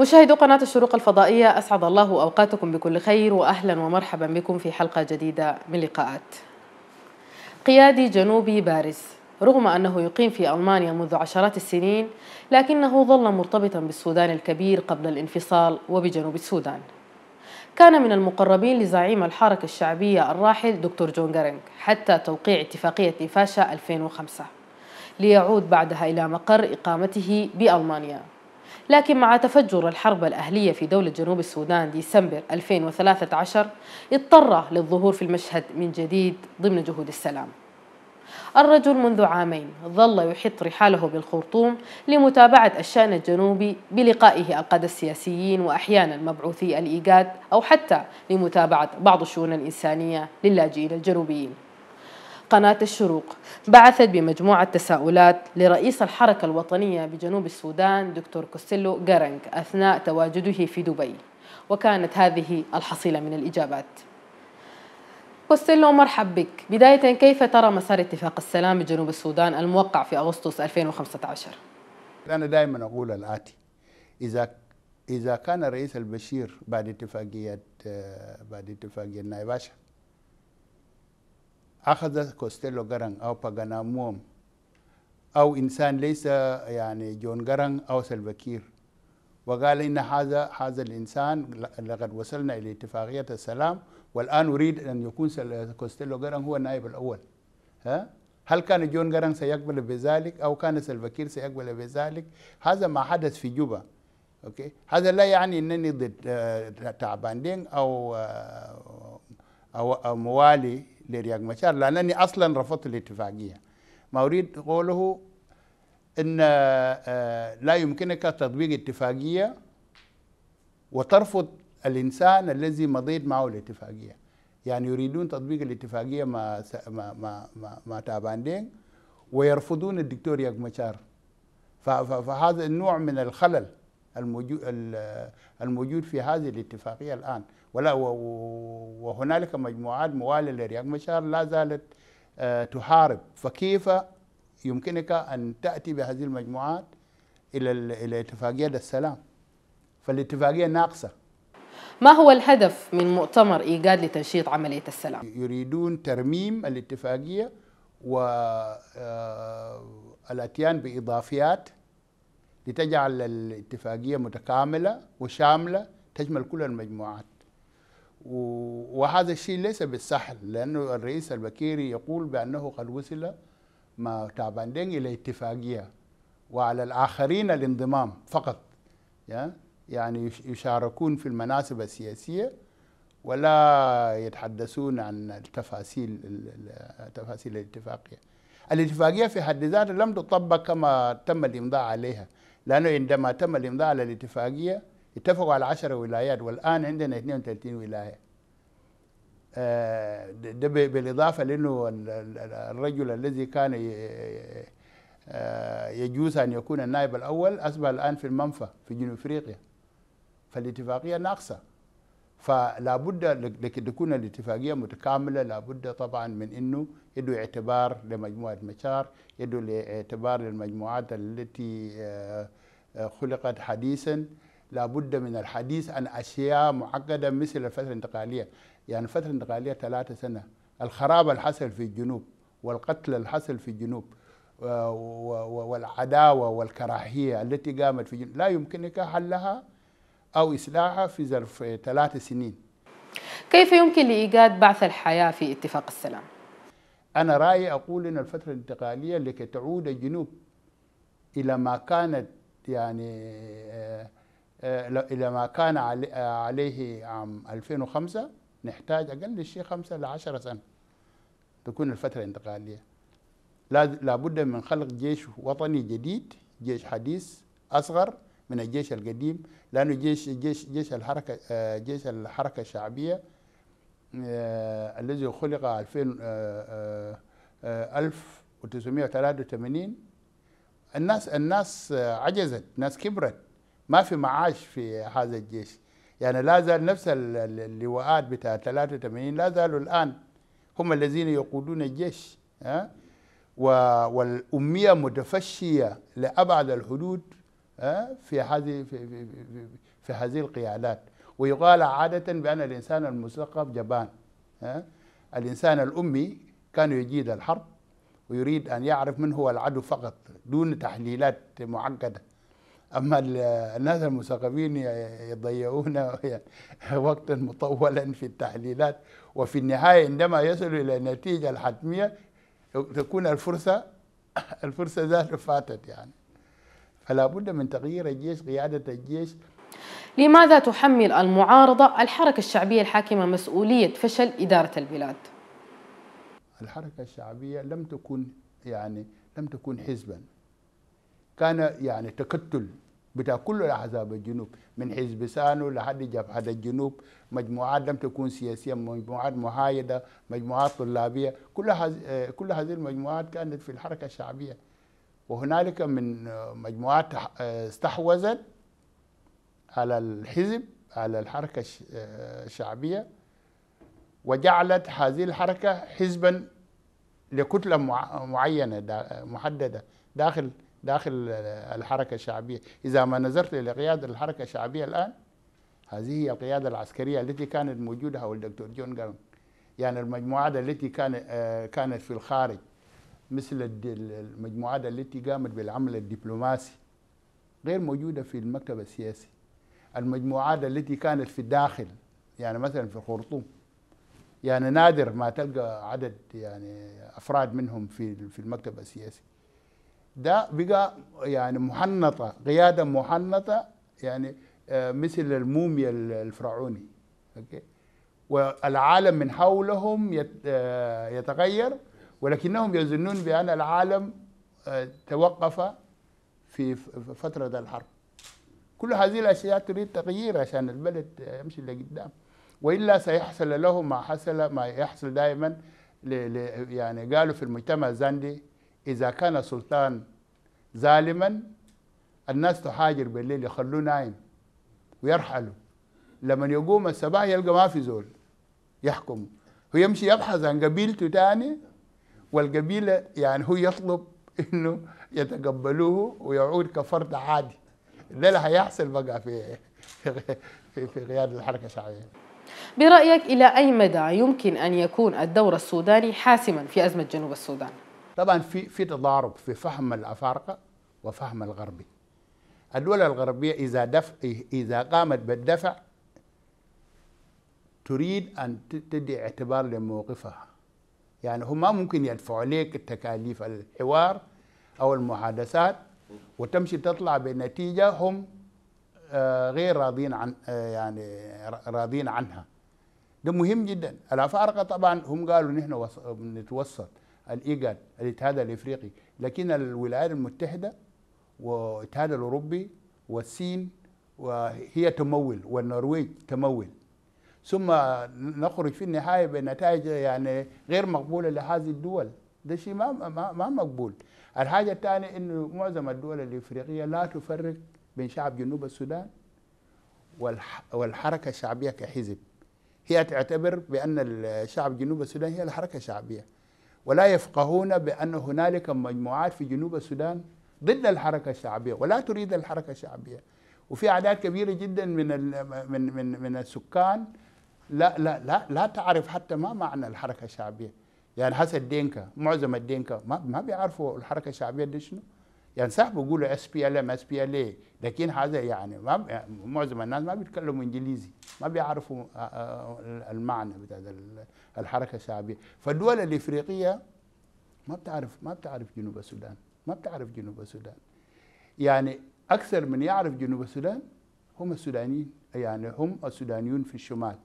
مشاهدو قناة الشروق الفضائية أسعد الله أوقاتكم بكل خير وأهلا ومرحبا بكم في حلقة جديدة من لقاءات قيادي جنوبي بارز رغم أنه يقيم في ألمانيا منذ عشرات السنين لكنه ظل مرتبطا بالسودان الكبير قبل الانفصال وبجنوب السودان كان من المقربين لزعيم الحركة الشعبية الراحل دكتور جون جارينج حتى توقيع اتفاقية إفاشا 2005 ليعود بعدها إلى مقر إقامته بألمانيا لكن مع تفجر الحرب الأهلية في دولة جنوب السودان ديسمبر 2013 اضطر للظهور في المشهد من جديد ضمن جهود السلام الرجل منذ عامين ظل يحط رحاله بالخرطوم لمتابعة الشأن الجنوبي بلقائه القادة السياسيين وأحيانا مبعوثي الإيجاد أو حتى لمتابعة بعض الشؤون الإنسانية للاجئين الجنوبيين قناة الشروق بعثت بمجموعة تساؤلات لرئيس الحركة الوطنية بجنوب السودان دكتور كوستيلو جارنج أثناء تواجده في دبي وكانت هذه الحصيلة من الإجابات كوستيلو مرحب بك بداية كيف ترى مسار اتفاق السلام بجنوب السودان الموقع في أغسطس 2015 أنا دائما أقول الآتي إذا إذا كان الرئيس البشير بعد اتفاقية آه، بعد اتفاقية نايباشا أخذ كوستيلو جرن أو باغاناموم أو إنسان ليس يعني جون جرن أو سلفاكير وقال إن هذا هذا الإنسان لقد وصلنا إلى اتفاقية السلام والآن أريد أن يكون كوستيلو جرن هو النائب الأول ها هل كان جون جرن سيقبل بذلك أو كان سلفاكير سيقبل بذلك هذا ما حدث في جوبا أوكي هذا لا يعني أنني ضد آه، تعبان آه، أو, أو موالي لرياق مشار لأنني أصلا رفضت الاتفاقية ما أريد قوله أن آه، لا يمكنك تطبيق اتفاقية وترفض الإنسان الذي مضيت معه الاتفاقية يعني يريدون تطبيق الاتفاقية مع مع مع ما, ما تاباندين ويرفضون الدكتور ياك مشار فهذا النوع من الخلل الموجود في هذه الاتفاقية الآن ولا وهنالك مجموعات موالية لرياض مشار لا زالت آه، تحارب فكيف يمكنك أن تأتي بهذه المجموعات إلى إلى اتفاقية السلام فالاتفاقية ناقصة ما هو الهدف من مؤتمر إيجاد لتنشيط عملية السلام؟ يريدون ترميم الاتفاقية و آه، الاتيان بإضافيات لتجعل الاتفاقية متكاملة وشاملة تشمل كل المجموعات وهذا الشيء ليس بالسهل لأنه الرئيس البكيري يقول بأنه قد وصل مع تاباندين إلى اتفاقية وعلى الآخرين الانضمام فقط يعني يشاركون في المناسب السياسية ولا يتحدثون عن التفاصيل تفاصيل الاتفاقية الاتفاقية في حد ذاتها لم تطبق كما تم الإمضاء عليها لانه عندما تم الامضاء على الاتفاقيه اتفقوا على 10 ولايات والان عندنا 32 ولايه آه، ده بالاضافه لانه الرجل الذي كان آه، يجوز ان يكون النائب الاول اصبح الان في المنفى في جنوب افريقيا فالاتفاقيه ناقصه فلا بد تكون الاتفاقيه متكامله لا بد طبعا من انه يدوا اعتبار لمجموعه مشار يدوا اعتبار للمجموعات التي آه، آه، خلقت حديثا لا بد من الحديث عن اشياء معقده مثل الفتره الانتقاليه يعني الفتره الانتقاليه ثلاثة سنه الخراب الحصل في الجنوب والقتل الحصل في الجنوب آه، والعداوه والكراهيه التي قامت في الجنوب لا يمكنك حلها أو إصلاحها في ظرف ثلاث سنين كيف يمكن لإيجاد بعث الحياة في اتفاق السلام؟ أنا رأيي أقول أن الفترة الانتقالية لكي تعود الجنوب إلى ما كانت يعني آه، آه، إلى ما كان عليه عام 2005 نحتاج أقل شيء 5 ل 10 سنة تكون الفترة الانتقالية لابد من خلق جيش وطني جديد جيش حديث أصغر من الجيش القديم لانه جيش جيش جيش الحركه آه، جيش الحركه الشعبيه آه، الذي خلق 2000 1983 آه، الناس الناس عجزت ناس كبرت ما في معاش في هذا الجيش يعني لا زال نفس اللواءات بتاع 83 لا زالوا الان هم الذين يقودون الجيش ها والاميه متفشيه لابعد الحدود في هذه في, في, في, في هذه القيادات ويقال عادة بأن الإنسان المثقف جبان الإنسان الأمي كان يجيد الحرب ويريد أن يعرف من هو العدو فقط دون تحليلات معقدة أما الناس المثقفين يضيعون وقتا مطولا في التحليلات وفي النهاية عندما يصلوا إلى النتيجة الحتمية تكون الفرصة الفرصة ذات فاتت يعني فلا بد من تغيير الجيش قيادة الجيش لماذا تحمل المعارضة الحركة الشعبية الحاكمة مسؤولية فشل إدارة البلاد؟ الحركة الشعبية لم تكن يعني لم تكن حزبا كان يعني تكتل بتاع كل الاحزاب الجنوب من حزب سانو لحد جبهه الجنوب مجموعات لم تكون سياسيه مجموعات محايده مجموعات طلابيه كل هذه آه، كل هذه المجموعات كانت في الحركه الشعبيه وهنالك من مجموعات استحوذت على الحزب على الحركة الشعبية وجعلت هذه الحركة حزبا لكتلة معينة محددة داخل داخل الحركة الشعبية إذا ما نظرت لقيادة الحركة الشعبية الآن هذه هي القيادة العسكرية التي كانت موجودة حول الدكتور جون جارن يعني المجموعات التي آه، كانت في الخارج مثل المجموعات التي قامت بالعمل الدبلوماسي غير موجودة في المكتب السياسي المجموعات التي كانت في الداخل يعني مثلا في الخرطوم يعني نادر ما تلقى عدد يعني أفراد منهم في في المكتب السياسي ده بقى يعني محنطة قيادة محنطة يعني آه، مثل الموميا الفرعوني اوكي والعالم من حولهم آه، يتغير ولكنهم يظنون بأن العالم آه، توقف في فترة الحرب كل هذه الأشياء تريد تغيير عشان البلد يمشي لقدام وإلا سيحصل له ما حصل ما يحصل دائما يعني قالوا في المجتمع الزندي إذا كان السلطان ظالما الناس تحاجر بالليل يخلوه نايم ويرحلوا لما يقوم الصباح يلقى ما في زول يحكم ويمشي يبحث عن قبيلته ثاني والقبيلة يعني هو يطلب انه يتقبلوه ويعود كفرد عادي ده اللي هيحصل بقى في في في قياده الحركه الشعبيه برايك الى اي مدى يمكن ان يكون الدور السوداني حاسما في ازمه جنوب السودان؟ طبعا في في تضارب في فهم الافارقه وفهم الغربي. الدول الغربيه اذا دف اذا قامت بالدفع تريد ان تدي اعتبار لموقفها يعني هم ممكن يدفعوا لك التكاليف الحوار أو المحادثات وتمشي تطلع بنتيجة هم آه، غير راضين عن آه، يعني راضين عنها ده مهم جدا الأفارقة طبعا هم قالوا نحن نتوسط الإيجاد الاتحاد الإفريقي لكن الولايات المتحدة والاتحاد الأوروبي والصين وهي تمول والنرويج تمول ثم نخرج في النهايه بنتائج يعني غير مقبوله لهذه الدول ده شيء ما ما مقبول الحاجه الثانيه انه معظم الدول الافريقيه لا تفرق بين شعب جنوب السودان والحركه الشعبيه كحزب هي تعتبر بان الشعب جنوب السودان هي الحركه الشعبيه ولا يفقهون بان هنالك مجموعات في جنوب السودان ضد الحركه الشعبيه ولا تريد الحركه الشعبيه وفي اعداد كبيره جدا من من من من السكان لا لا لا لا تعرف حتى ما معنى الحركه الشعبيه يعني هسه الدينكا معظم الدينكا ما ما بيعرفوا الحركه الشعبيه دي شنو يعني صح بيقولوا اس بي ال ام اس بي ال اي لكن هذا يعني ما معظم الناس ما بيتكلموا انجليزي ما بيعرفوا آه، آه، المعنى بتاع الحركه الشعبيه فالدول الافريقيه ما بتعرف ما بتعرف جنوب السودان ما بتعرف جنوب السودان يعني اكثر من يعرف جنوب السودان هم السودانيين يعني هم السودانيون في الشمال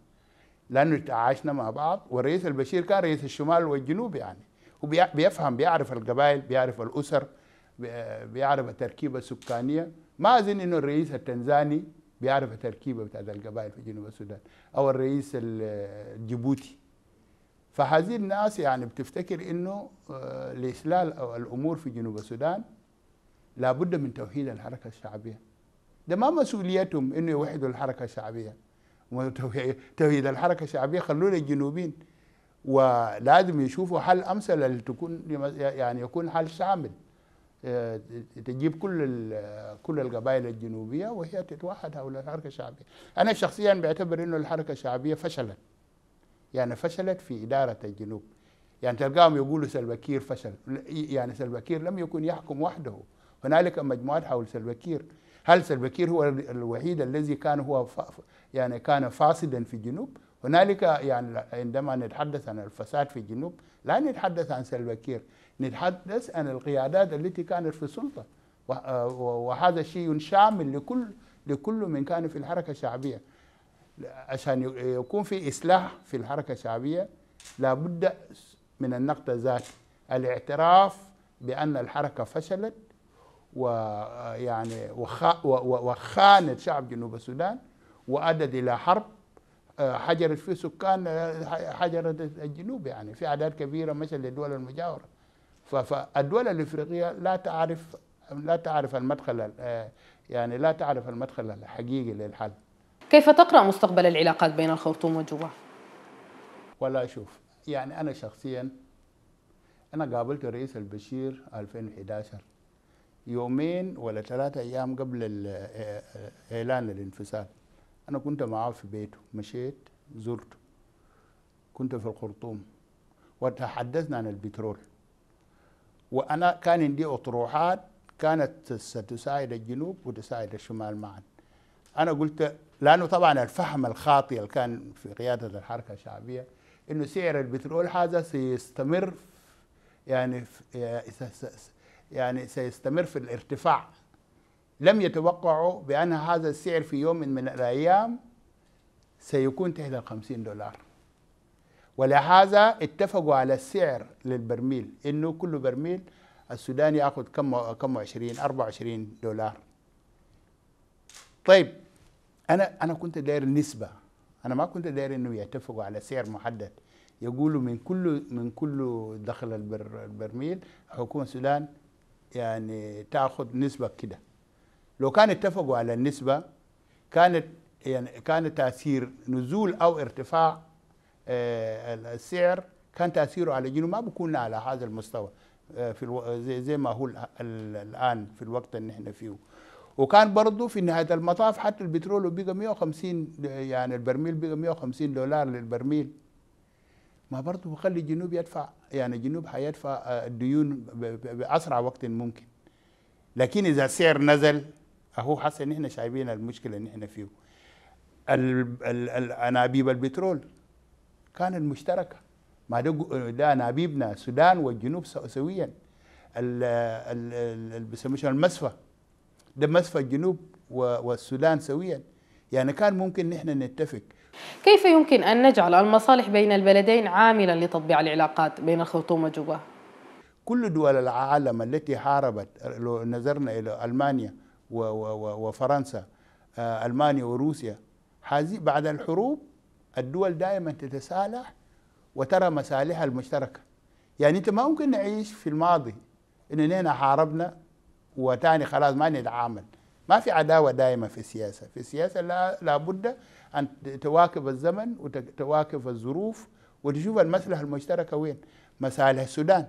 لانه تعايشنا مع بعض والرئيس البشير كان رئيس الشمال والجنوب يعني وبيفهم بيعرف القبائل بيعرف الاسر بيعرف التركيبه السكانيه ما اظن انه الرئيس التنزاني بيعرف التركيبه بتاعت القبائل في جنوب السودان او الرئيس الجيبوتي فهذه الناس يعني بتفتكر انه آه، لاسلال الامور في جنوب السودان لابد من توحيد الحركه الشعبيه ده ما مسؤوليتهم انه يوحدوا الحركه الشعبيه توحيد الحركه الشعبيه خلونا الجنوبين ولازم يشوفوا حل امثل لتكون يعني يكون حل شامل آه، تجيب كل كل القبائل الجنوبيه وهي تتوحد حول الحركه الشعبيه. انا شخصيا بعتبر انه الحركه الشعبيه فشلت. يعني فشلت في اداره الجنوب. يعني تلقاهم يقولوا سلبكير فشل، يعني سلبكير لم يكن يحكم وحده، هنالك مجموعات حول سلبكير هل سلبكير هو الوحيد الذي كان هو يعني كان فاسدا في الجنوب هنالك يعني عندما نتحدث عن الفساد في الجنوب لا نتحدث عن سلبكير نتحدث عن القيادات التي كانت في السلطه وهذا شيء شامل لكل لكل من كان في الحركه الشعبيه عشان يكون في اصلاح في الحركه الشعبيه لابد من النقد الذاتي الاعتراف بان الحركه فشلت ويعني وخانت شعب جنوب السودان وأدت إلى حرب آه، حجرت في سكان آه، حجرت الجنوب يعني في أعداد كبيرة مثل للدول المجاورة فالدول الإفريقية لا تعرف لا تعرف المدخل آه، يعني لا تعرف المدخل الحقيقي للحل كيف تقرأ مستقبل العلاقات بين الخرطوم وجوا؟ ولا أشوف يعني أنا شخصيا أنا قابلت الرئيس البشير 2011 يومين ولا ثلاثة أيام قبل آه، إعلان الانفصال أنا كنت معاه في بيته مشيت زرته كنت في الخرطوم وتحدثنا عن البترول وأنا كان عندي أطروحات كانت ستساعد الجنوب وتساعد الشمال معا أنا قلت لأنه طبعا الفهم الخاطئ اللي كان في قيادة الحركة الشعبية أنه سعر البترول هذا سيستمر يعني آه، يعني سيستمر في الارتفاع لم يتوقعوا بأن هذا السعر في يوم من الأيام سيكون تحت الخمسين دولار ولهذا اتفقوا على السعر للبرميل انه كل برميل السودان ياخذ كم كم 20 24 دولار طيب انا انا كنت داير نسبه انا ما كنت داير انه يتفقوا على سعر محدد يقولوا من كل من كل دخل البر البرميل حكومه السودان يعني تاخذ نسبه كده لو كان اتفقوا على النسبه كانت يعني كان تاثير نزول او ارتفاع آه، السعر كان تاثيره على جنوب ما بكون على هذا المستوى آه، في الو... زي, زي ما هو الان في الوقت اللي احنا فيه وكان برضه في نهايه المطاف حتى البترول بقى 150 يعني البرميل بقى 150 دولار للبرميل ما برضه بخلي الجنوب يدفع يعني الجنوب حيدفع آه، الديون باسرع وقت ممكن لكن اذا السعر نزل اهو حاسس ان احنا شايفين المشكله اللي احنا فيه انابيب البترول كانت مشتركه ما ده ده انابيبنا السودان والجنوب سويا اللي بيسموه المسفى ده مسفى الجنوب والسودان سويا يعني كان ممكن نحن نتفق كيف يمكن أن نجعل المصالح بين البلدين عاملا لتطبيع العلاقات بين الخرطوم وجوبا؟ كل دول العالم التي حاربت لو نظرنا إلى ألمانيا وفرنسا آه، ألمانيا وروسيا بعد الحروب الدول دائما تتسالح وترى مصالحها المشتركة يعني أنت ما ممكن نعيش في الماضي إننا حاربنا وتاني خلاص ما نتعامل ما في عداوه دائمه في السياسه، في السياسه لا لابد ان تواكب الزمن وتواكب الظروف وتشوف المصلحه المشتركه وين؟ مصالح السودان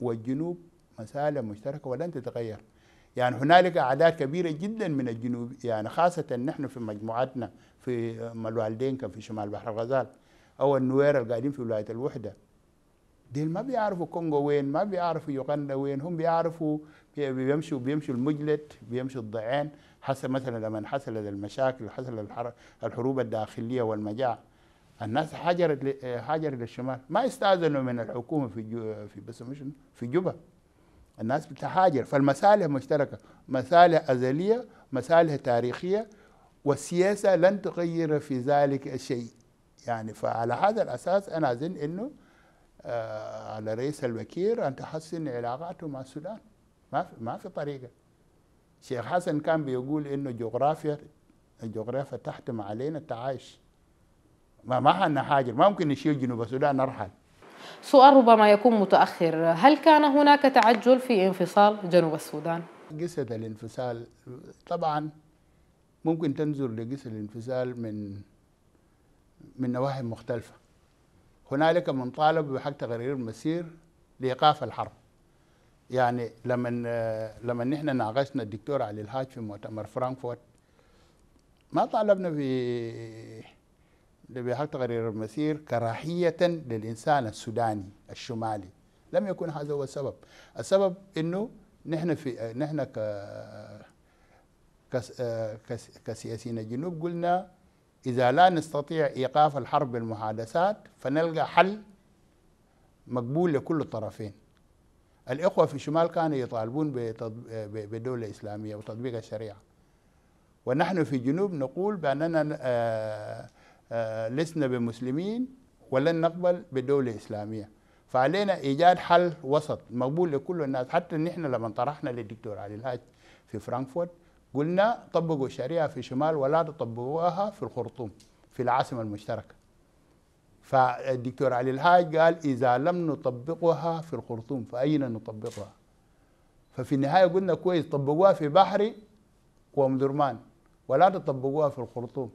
والجنوب مسالة مشتركة ولن تتغير يعني هنالك أعداد كبيرة جدا من الجنوب يعني خاصة نحن في مجموعتنا في الوالدين كان في شمال بحر الغزال أو النوير القاعدين في ولاية الوحدة ديل ما بيعرفوا كونغو وين ما بيعرفوا يوغندا وين هم بيعرفوا بيمشوا بيمشوا المجلد بيمشوا الضعان حسب مثلا لما حصلت المشاكل حصل الحروب الداخليه والمجاعه الناس هاجرت هاجرت للشمال ما استاذنوا من الحكومه في في بس في جوبا الناس بتهاجر فالمصالح مشتركه مصالح ازليه مصالح تاريخيه والسياسه لن تغير في ذلك الشيء يعني فعلى هذا الاساس انا اظن انه آه، على رئيس الوكير ان تحسن علاقاته مع السودان ما في ما في طريقه شيخ حسن كان بيقول انه جغرافيا الجغرافيا تحتم علينا التعايش ما ما حاجه ما ممكن نشيل جنوب السودان نرحل سؤال ربما يكون متأخر هل كان هناك تعجل في انفصال جنوب السودان؟ قصة الانفصال طبعا ممكن تنظر لقصة الانفصال من من نواحي مختلفة هنالك من طالب بحق تقرير المسير لإيقاف الحرب يعني لما لما نحن ناقشنا الدكتور علي الهاج في مؤتمر فرانكفورت ما طالبنا في بحق تقرير المسير كراهية للإنسان السوداني الشمالي لم يكن هذا هو السبب السبب انه نحن في نحن ك كسياسيين الجنوب قلنا اذا لا نستطيع ايقاف الحرب بالمحادثات فنلقى حل مقبول لكل الطرفين الإخوة في الشمال كانوا يطالبون بدوله اسلاميه وتطبيق الشريعة ونحن في الجنوب نقول بأننا آه، آه، لسنا بمسلمين ولن نقبل بدوله اسلاميه. فعلينا إيجاد حل وسط مقبول لكل الناس حتى نحن لما طرحنا للدكتور علي الهاج في فرانكفورت قلنا طبقوا الشريعة في الشمال ولا تطبقوها في الخرطوم في العاصمة المشتركة فالدكتور علي الحاج قال إذا لم نطبقها في الخرطوم فأين نطبقها ففي النهاية قلنا كويس طبقوها في بحري درمان ولا تطبقوها في الخرطوم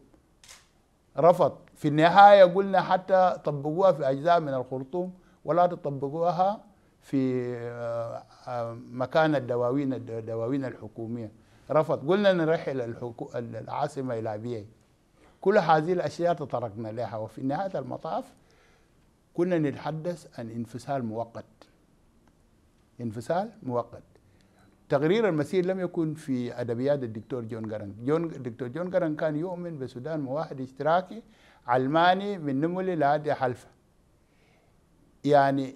رفض في النهاية قلنا حتى طبقوها في أجزاء من الخرطوم ولا تطبقوها في آه، آه، مكان الدواوين الدواوين الحكومية رفض قلنا نرحل العاصمة إلى بيئة كل هذه الأشياء تطرقنا لها وفي نهاية المطاف كنا نتحدث عن انفصال مؤقت انفصال مؤقت تقرير المسير لم يكن في أدبيات الدكتور جون جارن جون الدكتور جون جارن كان يؤمن بسودان موحد اشتراكي علماني من نمولي لادي حلفة يعني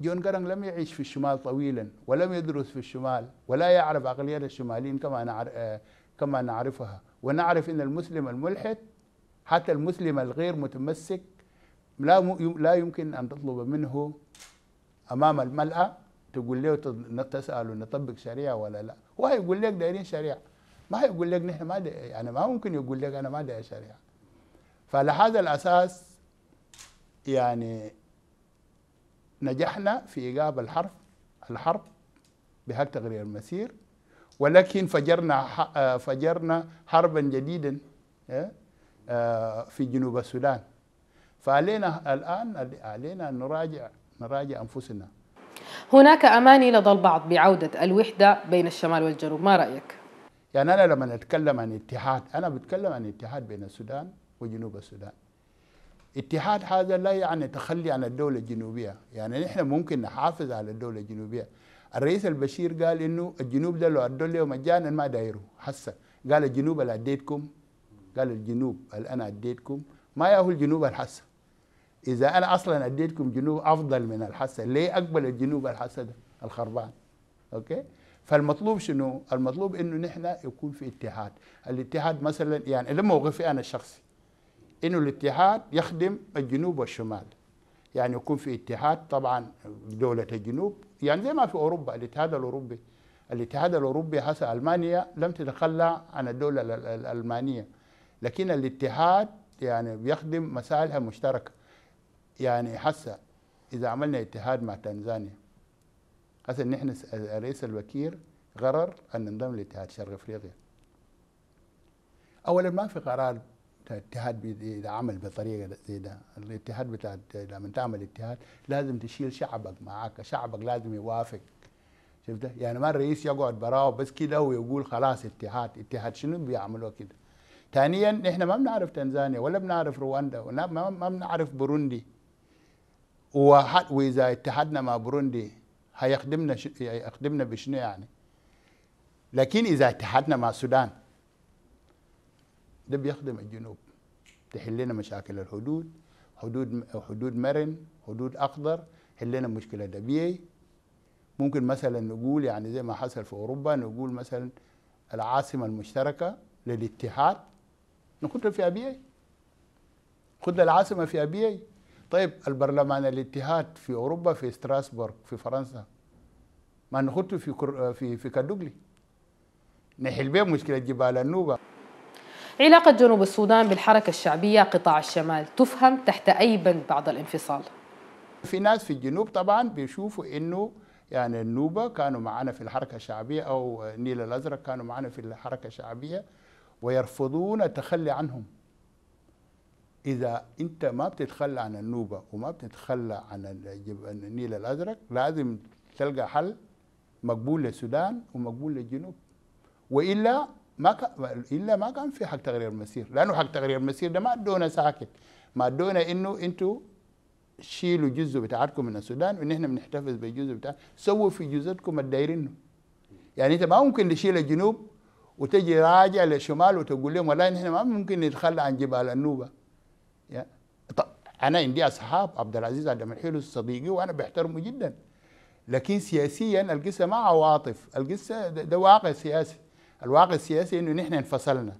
جون جارن لم يعيش في الشمال طويلا ولم يدرس في الشمال ولا يعرف اقليه الشماليين كما آه، كما نعرفها ونعرف أن المسلم الملحد حتى المسلم الغير متمسك لا لا يمكن أن تطلب منه أمام الملأ تقول له تسأله نطبق شريعة ولا لا هو هيقول لك دايرين شريعة ما هيقول لك نحن ما يعني ما ممكن يقول لك أنا ما داير شريعة فعلى هذا الأساس يعني نجحنا في إيجاب الحرب الحرب بهك تغيير المسير ولكن فجرنا آه، فجرنا حربا جديدا آه، آه، في جنوب السودان فعلينا الآن علينا أن نراجع نراجع أنفسنا هناك أماني لدى البعض بعودة الوحدة بين الشمال والجنوب ما رأيك؟ يعني أنا لما أتكلم عن اتحاد أنا بتكلم عن اتحاد بين السودان وجنوب السودان اتحاد هذا لا يعني تخلي عن الدولة الجنوبية يعني نحن ممكن نحافظ على الدولة الجنوبية الرئيس البشير قال انه الجنوب ده لو ادوا له مجانا ما دايروا حسا قال الجنوب اللي اديتكم قال الجنوب اللي انا اديتكم ما ياهو الجنوب الحسا اذا انا اصلا اديتكم جنوب افضل من الحسا ليه اقبل الجنوب الحسا ده الخربان اوكي فالمطلوب شنو؟ المطلوب انه نحن يكون في اتحاد، الاتحاد مثلا يعني ده موقفي انا الشخصي انه الاتحاد يخدم الجنوب والشمال يعني يكون في اتحاد طبعا دولة الجنوب يعني زي ما في أوروبا الاتحاد الأوروبي الاتحاد الأوروبي هسه ألمانيا لم تتخلى عن الدولة الألمانية لكن الاتحاد يعني بيخدم مسائلها مشتركة يعني هسه إذا عملنا اتحاد مع تنزانيا هسه نحن الرئيس الوكير قرر أن ننضم لاتحاد شرق أفريقيا أولا ما في قرار الاتحاد اذا عمل بطريقه زي ده الاتحاد بتاع لما تعمل اتحاد لازم تشيل شعبك معاك شعبك لازم يوافق شفت يعني ما الرئيس يقعد براه بس كده ويقول خلاص اتحاد اتحاد شنو بيعملوا كده ثانيا نحن ما بنعرف تنزانيا ولا بنعرف رواندا ولا ما بنعرف بوروندي واذا اتحدنا مع بوروندي هيخدمنا ش... هيخدمنا بشنو يعني لكن اذا اتحدنا مع السودان ده بيخدم الجنوب تحل لنا مشاكل الحدود حدود حدود مرن حدود اخضر حل لنا مشكله دبيي ممكن مثلا نقول يعني زي ما حصل في اوروبا نقول مثلا العاصمه المشتركه للاتحاد نخدها في اي خد العاصمه في اي طيب البرلمان الاتحاد في اوروبا في ستراسبورغ في فرنسا ما نخدته في كر... في في كادوغلي نحل بيه مشكله جبال النوبه علاقة جنوب السودان بالحركة الشعبية قطاع الشمال تفهم تحت أي بند بعد الانفصال في ناس في الجنوب طبعا بيشوفوا انه يعني النوبة كانوا معنا في الحركة الشعبية أو النيل الأزرق كانوا معنا في الحركة الشعبية ويرفضون التخلي عنهم إذا أنت ما بتتخلى عن النوبة وما بتتخلى عن النيل الأزرق لازم تلقى حل مقبول للسودان ومقبول للجنوب وإلا ما كان الا ما كان في حق تغيير المسير لانه حق تغيير المسير ده ما ادونا ساكت ما ادونا انه انتوا شيلوا جزء بتاعتكم من السودان ونحن بنحتفظ بالجزء بتاع سووا في جزءكم الدايرين يعني انت ما ممكن تشيل الجنوب وتجي راجع للشمال وتقول لهم والله نحن ما ممكن نتخلى عن جبال النوبه يا طب انا عندي اصحاب عبد العزيز عبد المنحيل صديقي وانا بحترمه جدا لكن سياسيا القصه ما عواطف القصه ده واقع سياسي الواقع السياسي انه نحن انفصلنا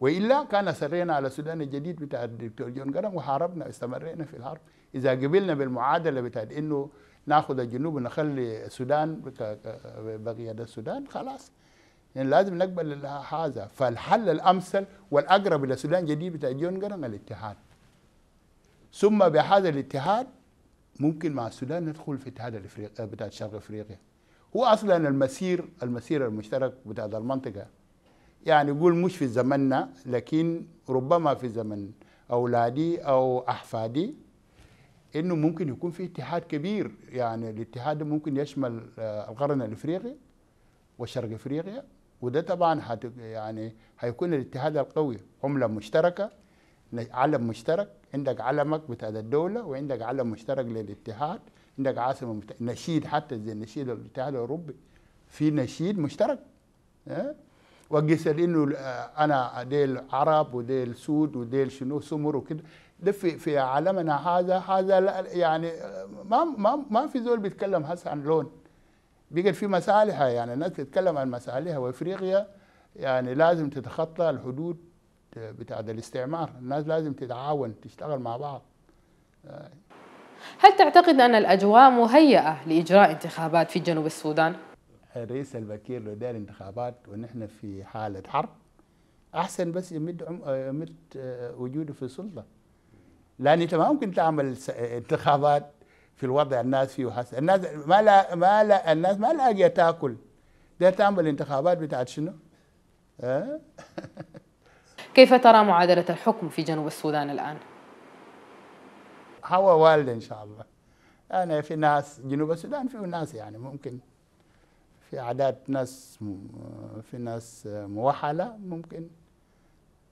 والا كان سرينا على السودان الجديد بتاع الدكتور جون جرم وحاربنا استمرينا في الحرب اذا قبلنا بالمعادله بتاعت انه ناخذ الجنوب ونخلي السودان بقيه السودان خلاص يعني لازم نقبل هذا فالحل الامثل والاقرب الى السودان الجديد بتاع جون جرم الاتحاد ثم بهذا الاتحاد ممكن مع السودان ندخل في اتحاد الافريقي بتاع شرق افريقيا هو اصلا المسير المسير المشترك بتاع المنطقه يعني يقول مش في زمننا لكن ربما في زمن اولادي او احفادي انه ممكن يكون في اتحاد كبير يعني الاتحاد ممكن يشمل آه، القرن الافريقي وشرق افريقيا وده طبعا يعني هيكون الاتحاد القوي عمله مشتركه علم مشترك عندك علمك بتاع الدوله وعندك علم مشترك للاتحاد عندك عاصمه مشترك. نشيد حتى زي نشيد الاتحاد الاوروبي في نشيد مشترك أه؟ انه انا ديل عرب وديل سود وديل شنو سمر وكده ده في في عالمنا هذا هذا يعني آه، ما ما ما في زول بيتكلم هسه عن لون بقت في مصالحها يعني الناس تتكلم عن مصالحها وافريقيا يعني لازم تتخطى الحدود بتاع الاستعمار الناس لازم تتعاون تشتغل مع بعض هل تعتقد أن الأجواء مهيئة لإجراء انتخابات في جنوب السودان؟ الرئيس البكير لو دار انتخابات ونحن في حالة حرب أحسن بس يمد, يمد آه، وجوده في السلطة لأن أنت ما ممكن تعمل انتخابات في الوضع الناس فيه وحس... الناس ما لا ما لا الناس ما لاقيه تاكل ده تعمل انتخابات بتاعت شنو؟ أه؟ كيف ترى معادلة الحكم في جنوب السودان الآن؟ هو والد إن شاء الله أنا يعني في ناس جنوب السودان في ناس يعني ممكن في عادات ناس في ناس موحلة ممكن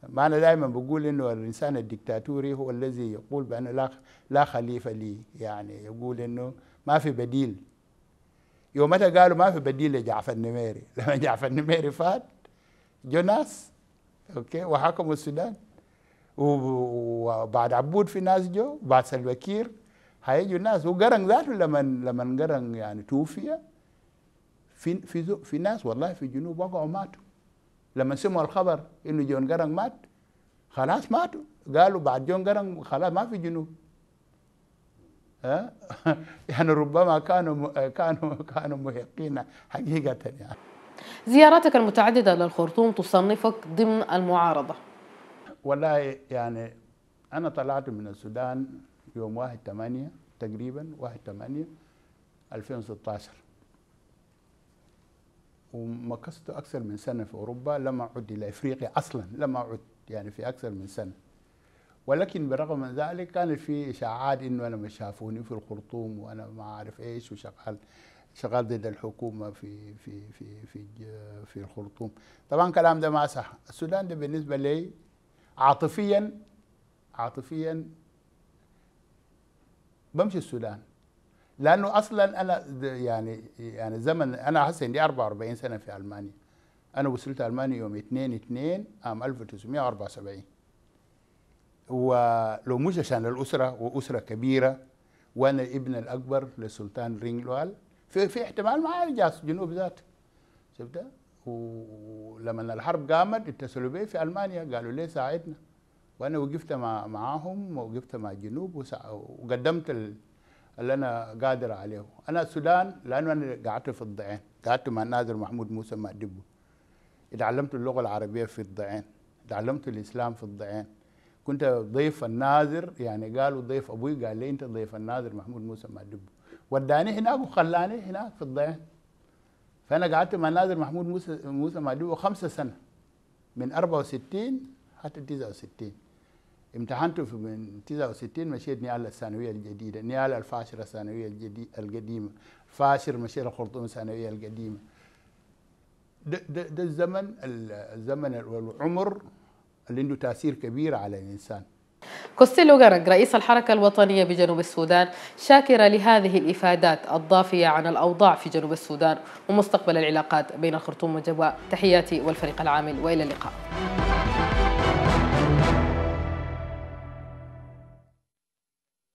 ما أنا دائما بقول إنه الإنسان الدكتاتوري هو الذي يقول بأنه لا لا خليفة لي يعني يقول إنه ما في بديل يوم متى قالوا ما في بديل لجعفر النميري لما جعفر النميري فات جو ناس اوكي وحكموا السودان وبعد عبود في ناس جو بعد سلفاكير هيجوا ناس وقرن ذاته لما لما قرن يعني توفي في في في ناس والله في الجنوب وقعوا ماتوا لما سمعوا الخبر انه جون قرن مات خلاص ماتوا قالوا بعد جون قرن خلاص ما في جنوب ها يعني ربما كانوا كانوا كانوا محقين حقيقه يعني زياراتك المتعددة للخرطوم تصنفك ضمن المعارضة والله يعني أنا طلعت من السودان يوم 1 8 تقريبا 1 8 2016 ومكثت أكثر من سنة في أوروبا لم أعد إلى إفريقيا أصلا لم أعد يعني في أكثر من سنة ولكن برغم من ذلك كانت في إشاعات إنه أنا مش شافوني في الخرطوم وأنا ما أعرف إيش وشغال شغال ضد الحكومه في في في في في الخرطوم طبعا الكلام ده ما صح السودان ده بالنسبه لي عاطفيا عاطفيا بمشي السودان لانه اصلا انا يعني يعني زمن انا هسه عندي 44 سنه في المانيا انا وصلت المانيا يوم 2 2 عام 1974 ولو مش عشان الاسره واسره كبيره وانا ابن الاكبر للسلطان رينجلوال في في احتمال ما يرجع جنوب ذاته شفت ولما الحرب قامت اتصلوا بي في المانيا قالوا لي ساعدنا وانا وقفت مع معاهم وقفت مع الجنوب وقدمت اللي انا قادر عليه انا السودان لانه انا قعدت في الضعين قعدت مع الناظر محمود موسى دبو اتعلمت اللغه العربيه في الضعين تعلمت الاسلام في الضعين كنت ضيف الناظر يعني قالوا ضيف ابوي قال لي انت ضيف الناظر محمود موسى دبو وداني هناك وخلاني هناك في الضيعان فانا قعدت مع ناظر محمود موسى موسى مادو خمسة سنه من 64 حتى 69 امتحنت في من 69 مشيت نيال الثانويه الجديده نيال الفاشر الثانويه القديمه فاشر مشيت الخرطوم الثانويه القديمه ده, ده, ده الزمن الزمن والعمر اللي عنده تاثير كبير على الانسان كوستيلو غرنج رئيس الحركة الوطنية بجنوب السودان شاكرة لهذه الإفادات الضافية عن الأوضاع في جنوب السودان ومستقبل العلاقات بين الخرطوم وجبوة تحياتي والفريق العامل وإلى اللقاء